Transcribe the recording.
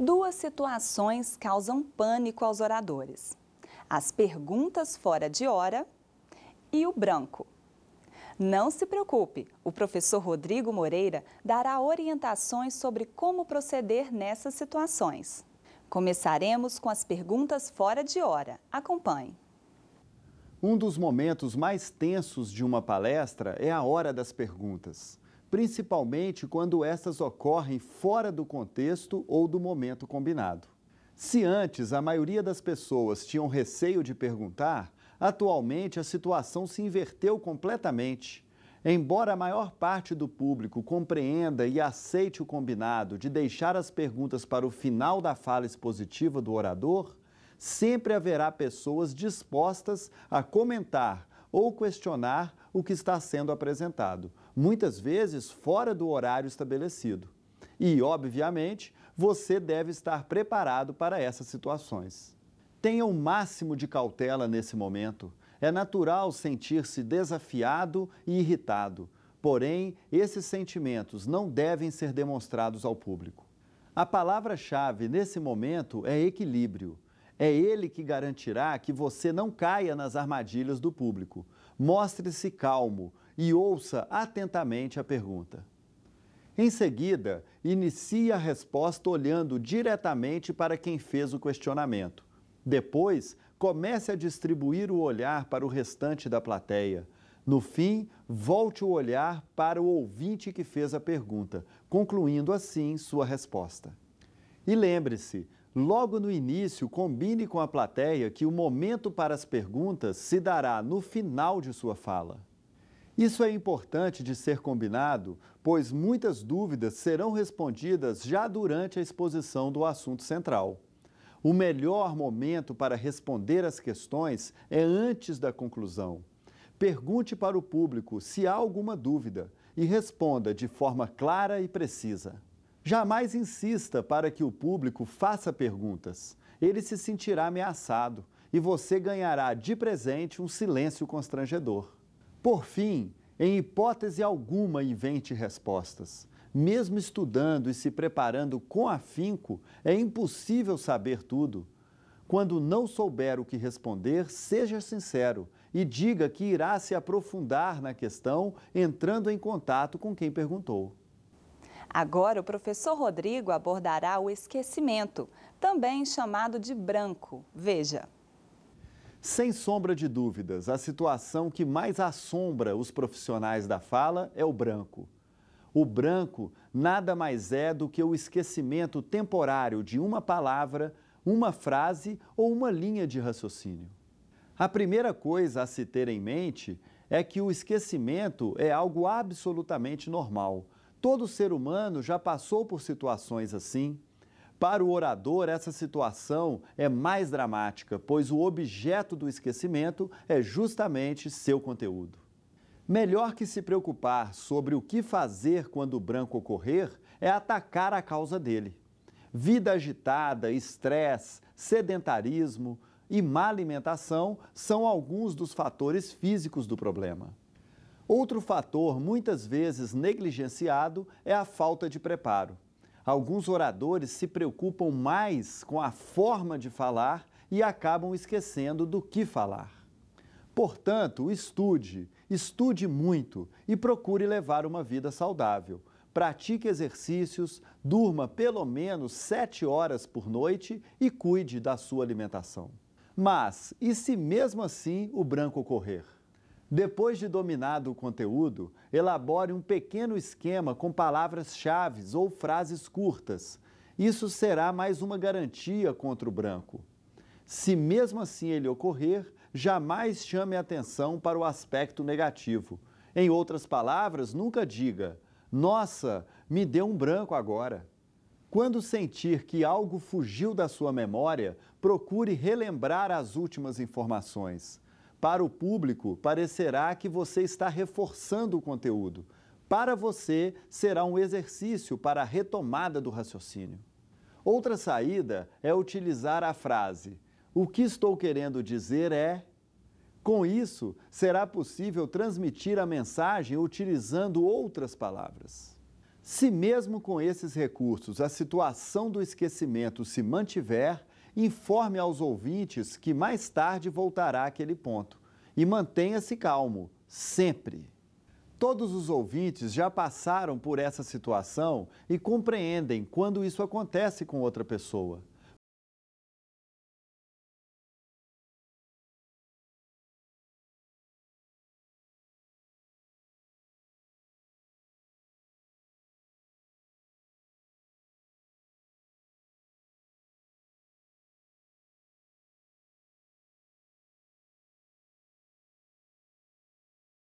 Duas situações causam pânico aos oradores: as perguntas fora de hora e o branco. Não se preocupe, o professor Rodrigo Moreira dará orientações sobre como proceder nessas situações. Começaremos com as perguntas fora de hora. Acompanhe. Um dos momentos mais tensos de uma palestra é a hora das perguntas principalmente quando essas ocorrem fora do contexto ou do momento combinado. Se antes a maioria das pessoas tinham receio de perguntar, atualmente a situação se inverteu completamente. Embora a maior parte do público compreenda e aceite o combinado de deixar as perguntas para o final da fala expositiva do orador, sempre haverá pessoas dispostas a comentar ou questionar o que está sendo apresentado, muitas vezes fora do horário estabelecido. E, obviamente, você deve estar preparado para essas situações. Tenha o máximo de cautela nesse momento. É natural sentir-se desafiado e irritado, porém, esses sentimentos não devem ser demonstrados ao público. A palavra-chave nesse momento é equilíbrio. É ele que garantirá que você não caia nas armadilhas do público. Mostre-se calmo e ouça atentamente a pergunta. Em seguida, inicie a resposta olhando diretamente para quem fez o questionamento. Depois, comece a distribuir o olhar para o restante da plateia. No fim, volte o olhar para o ouvinte que fez a pergunta, concluindo assim sua resposta. E lembre-se, Logo no início, combine com a plateia que o momento para as perguntas se dará no final de sua fala. Isso é importante de ser combinado, pois muitas dúvidas serão respondidas já durante a exposição do assunto central. O melhor momento para responder as questões é antes da conclusão. Pergunte para o público se há alguma dúvida e responda de forma clara e precisa. Jamais insista para que o público faça perguntas. Ele se sentirá ameaçado e você ganhará de presente um silêncio constrangedor. Por fim, em hipótese alguma invente respostas. Mesmo estudando e se preparando com afinco, é impossível saber tudo. Quando não souber o que responder, seja sincero e diga que irá se aprofundar na questão, entrando em contato com quem perguntou. Agora, o professor Rodrigo abordará o esquecimento, também chamado de branco. Veja. Sem sombra de dúvidas, a situação que mais assombra os profissionais da fala é o branco. O branco nada mais é do que o esquecimento temporário de uma palavra, uma frase ou uma linha de raciocínio. A primeira coisa a se ter em mente é que o esquecimento é algo absolutamente normal Todo ser humano já passou por situações assim. Para o orador, essa situação é mais dramática, pois o objeto do esquecimento é justamente seu conteúdo. Melhor que se preocupar sobre o que fazer quando o branco ocorrer é atacar a causa dele. Vida agitada, estresse, sedentarismo e má alimentação são alguns dos fatores físicos do problema. Outro fator muitas vezes negligenciado é a falta de preparo. Alguns oradores se preocupam mais com a forma de falar e acabam esquecendo do que falar. Portanto, estude, estude muito e procure levar uma vida saudável. Pratique exercícios, durma pelo menos 7 horas por noite e cuide da sua alimentação. Mas e se mesmo assim o branco ocorrer? Depois de dominado o conteúdo, elabore um pequeno esquema com palavras-chave ou frases curtas. Isso será mais uma garantia contra o branco. Se mesmo assim ele ocorrer, jamais chame atenção para o aspecto negativo. Em outras palavras, nunca diga: Nossa, me deu um branco agora. Quando sentir que algo fugiu da sua memória, procure relembrar as últimas informações. Para o público, parecerá que você está reforçando o conteúdo. Para você, será um exercício para a retomada do raciocínio. Outra saída é utilizar a frase: O que estou querendo dizer é. Com isso, será possível transmitir a mensagem utilizando outras palavras. Se, mesmo com esses recursos, a situação do esquecimento se mantiver, Informe aos ouvintes que mais tarde voltará àquele ponto e mantenha-se calmo, sempre. Todos os ouvintes já passaram por essa situação e compreendem quando isso acontece com outra pessoa.